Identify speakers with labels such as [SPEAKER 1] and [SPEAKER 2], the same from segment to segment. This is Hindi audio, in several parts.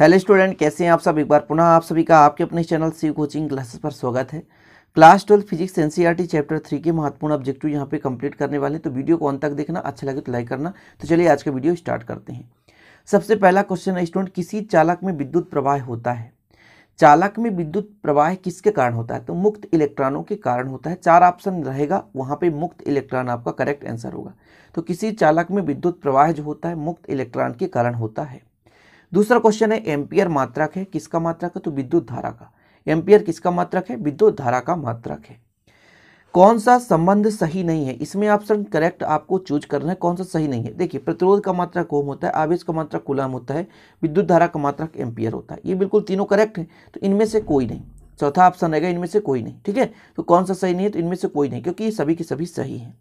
[SPEAKER 1] हेलो स्टूडेंट कैसे हैं आप सब एक बार पुनः आप सभी का आपके अपने चैनल सी कोचिंग क्लासेस पर स्वागत है class twelfth physics NCERT chapter three के महत्वपूर्ण ऑब्जेक्टिव यहाँ पे कंप्लीट करने वाले हैं तो वीडियो को अंत तक देखना अच्छा लगे तो लाइक करना तो चलिए आज का वीडियो स्टार्ट करते हैं सबसे पहला क्वेश्चन है स्टूडेंट किसी चालक में विद्युत प्रवाह होता है चालक में विद्युत प्रवाह किसके कारण होता है तो मुक्त इलेक्ट्रॉनों के कारण होता है चार ऑप्शन रहेगा वहाँ पर मुक्त इलेक्ट्रॉन आपका करेक्ट आंसर होगा तो किसी चालक में विद्युत प्रवाह जो होता है मुक्त इलेक्ट्रॉन के कारण होता है दूसरा क्वेश्चन है एम्पियर मात्रक है किसका मात्रक है तो विद्युत धारा का एम्पियर किसका मात्रक है विद्युत धारा का मात्रक है कौन सा संबंध सही नहीं है इसमें ऑप्शन करेक्ट आपको चूज करना है कौन सा सही नहीं है देखिए प्रतिरोध का मात्रा कोम होता है आवेश का मात्रा कुलाम होता है विद्युत धारा का मात्रक एम्पियर होता है ये बिल्कुल तीनों करेक्ट है तो इनमें से कोई नहीं चौथा ऑप्शन रहेगा इनमें से कोई नहीं ठीक है तो कौन सा सही नहीं है तो इनमें से कोई नहीं क्योंकि ये सभी के सभी सही है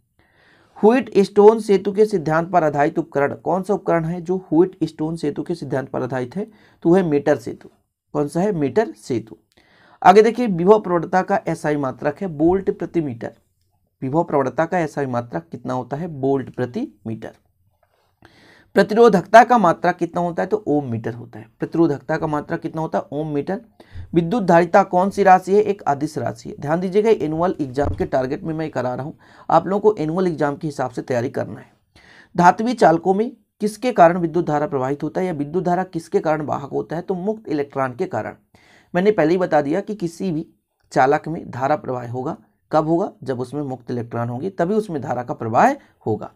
[SPEAKER 1] हुइट स्टोन सेतु के सिद्धांत पर आधारित उपकरण कौन सा उपकरण है जो हुइट स्टोन सेतु के सिद्धांत पर आधारित है तो है मीटर सेतु कौन सा है मीटर सेतु आगे देखिए विभव प्रवणता का एसआई मात्रक है बोल्ट प्रति मीटर विभव प्रवणता का एसआई मात्रक कितना होता है बोल्ट प्रति मीटर प्रतिरोधकता का मात्रा कितना होता है तो ओम मीटर होता है प्रतिरोधकता का मात्रा कितना होता है ओम मीटर विद्युत धारिता कौन सी राशि है एक आदिश राशि है ध्यान दीजिएगा एनुअल एग्जाम के टारगेट में मैं करा रहा हूँ आप लोगों को एनुअल एग्जाम के हिसाब से तैयारी करना है धातवी चालकों में किसके कारण विद्युत धारा प्रवाहित होता है या विद्युत धारा किसके कारण वाहक होता है तो मुक्त इलेक्ट्रॉन के कारण मैंने पहले ही बता दिया कि किसी भी चालक में धारा प्रवाह होगा कब होगा जब उसमें मुक्त इलेक्ट्रॉन होंगे तभी उसमें धारा का प्रवाह होगा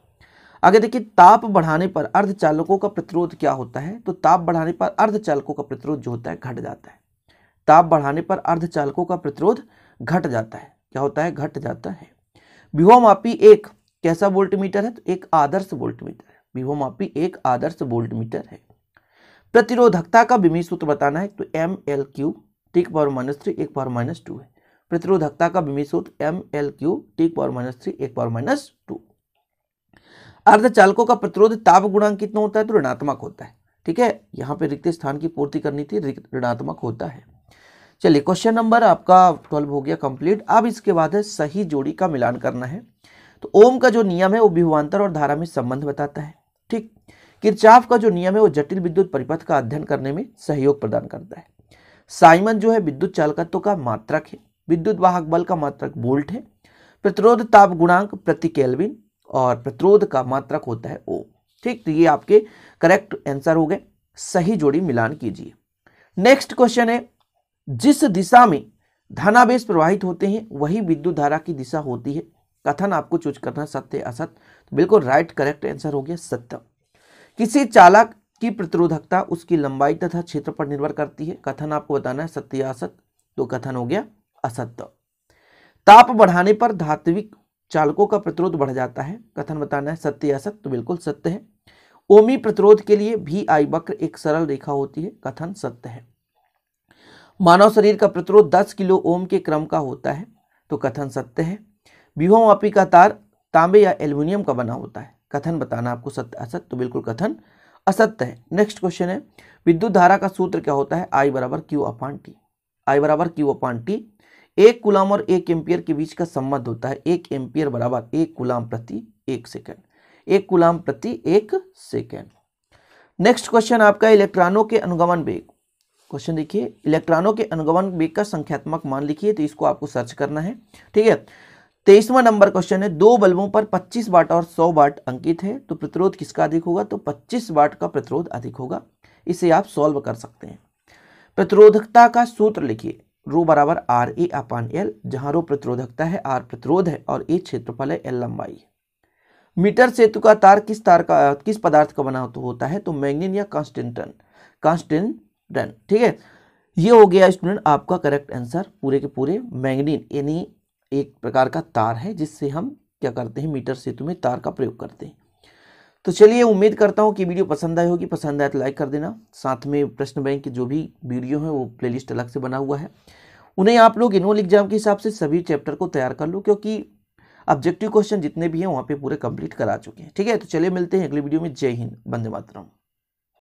[SPEAKER 1] आगे देखिए ताप बढ़ाने पर अर्धचालकों का प्रतिरोध क्या होता है तो ताप बढ़ाने पर अर्धचालकों का प्रतिरोध जो होता है घट जाता है ताप बढ़ाने पर अर्धचालकों का प्रतिरोध घट जाता है क्या होता है घट जाता है विभोमापी एक कैसा वोल्टमीटर है तो एक आदर्श वोल्टमीटर है विभोमापी एक आदर्श वोल्टमीटर है प्रतिरोधकता का विमी सूत्र बताना है तो एम एल क्यू टिक पावर माइनस थ्री एक पावर माइनस टू है प्रतिरोधकता का विमी सूत्र एम एल क्यू टिक पावर माइनस थ्री एक पावर माइनस टू अर्धचालकों का प्रतिरोध ताप गुणांक कितना होता है तो ऋणात्मक होता है ठीक है यहाँ पे रिक्त स्थान की पूर्ति करनी थी ऋणात्मक होता है चलिए क्वेश्चन नंबर आपका ट्वेल्व हो गया कंप्लीट अब इसके बाद है सही जोड़ी का मिलान करना है तो ओम का जो नियम है वो विभुवान्तर और धारा में संबंध बताता है ठीक किरचाफ का जो नियम है वो जटिल विद्युत परिपथ का अध्ययन करने में सहयोग प्रदान करता है साइमन जो है विद्युत चालकत्व का मात्रक है विद्युत वाहक बल का मात्रक बोल्ट है प्रतिरोध ताप गुणांक प्रति केल्विन और प्रतिरोध का मात्रक होता है ओ ठीक तो ये आपके करेक्ट आंसर हो गए सही जोड़ी मिलान कीजिए नेक्स्ट क्वेश्चन है जिस दिशा में धनावेश प्रवाहित होते हैं वही विद्युत धारा की दिशा होती है कथन आपको चूज करना सत्य असत तो बिल्कुल राइट करेक्ट आंसर हो गया सत्य किसी चालक की प्रतिरोधकता उसकी लंबाई तथा क्षेत्र पर निर्भर करती है कथन आपको बताना है सत्य असत तो कथन हो गया असत्य ताप बढ़ाने पर धात्विक चालकों का प्रतिरोध बढ़ जाता है कथन बताना है सत्य या सत्य तो बिल्कुल सत्य है ओमी प्रतिरोध के लिए भी आई वक्र एक सरल रेखा होती है कथन सत्य है मानव शरीर का प्रतिरोध 10 किलो ओम के क्रम का होता है तो कथन सत्य है व्यूहोमापी का तार तांबे या एल्युमिनियम का बना होता है कथन बताना आपको सत्य असत्य तो बिल्कुल कथन असत्य है नेक्स्ट क्वेश्चन है विद्युत धारा का सूत्र क्या होता है आई बराबर क्यू अपान टी आई बराबर क्यू अपान टी एक कुलाम और एक एम्पियर के बीच का संबंध होता है एक एम्पियर बराबर एक कुलाम प्रति एक सेकेंड एक गुलाम प्रति एक सेकेंड नेक्स्ट क्वेश्चन आपका इलेक्ट्रॉनों के अनुगमन वेग क्वेश्चन देखिए इलेक्ट्रॉनों के अनुगमन वेग का संख्यात्मक मान लिखिए तो इसको आपको सर्च करना है ठीक है तेईसवा नंबर क्वेश्चन है दो बल्बों पर 25 वाट और 100 वाट अंकित है तो प्रतिरोध किसका अधिक होगा तो 25 वाट का प्रतिरोध अधिक होगा इसे आप सॉल्व कर सकते हैं प्रतिरोधकता का सूत्र लिखिए रो बराबर आर ए अपान एल जहाँ रो प्रतिरोधकता है आर प्रतिरोध है और ए क्षेत्रफल है एल लंबाई मीटर सेतु का तार किस तार का किस पदार्थ का बना होता है तो मैंगन या कॉन्स्टेंटन कॉन्स्टेंटन ठीक है ये हो गया स्टूडेंट आपका करेक्ट आंसर पूरे के पूरे मैंगनीन यानी एक प्रकार का तार है जिससे हम क्या करते हैं मीटर सेतु में तार का प्रयोग करते हैं तो चलिए उम्मीद करता हूँ कि वीडियो पसंद आई होगी पसंद आए तो लाइक कर देना साथ में प्रश्न बैंक के जो भी वीडियो हैं वो प्लेलिस्ट अलग से बना हुआ है उन्हें आप लोग इनोल एग्जाम के हिसाब से सभी चैप्टर को तैयार कर लो क्योंकि ऑब्जेक्टिव क्वेश्चन जितने भी हैं वहाँ पे पूरे कंप्लीट करा चुके हैं ठीक है तो चलिए मिलते हैं अगली वीडियो में जय हिंद बंदे मातरम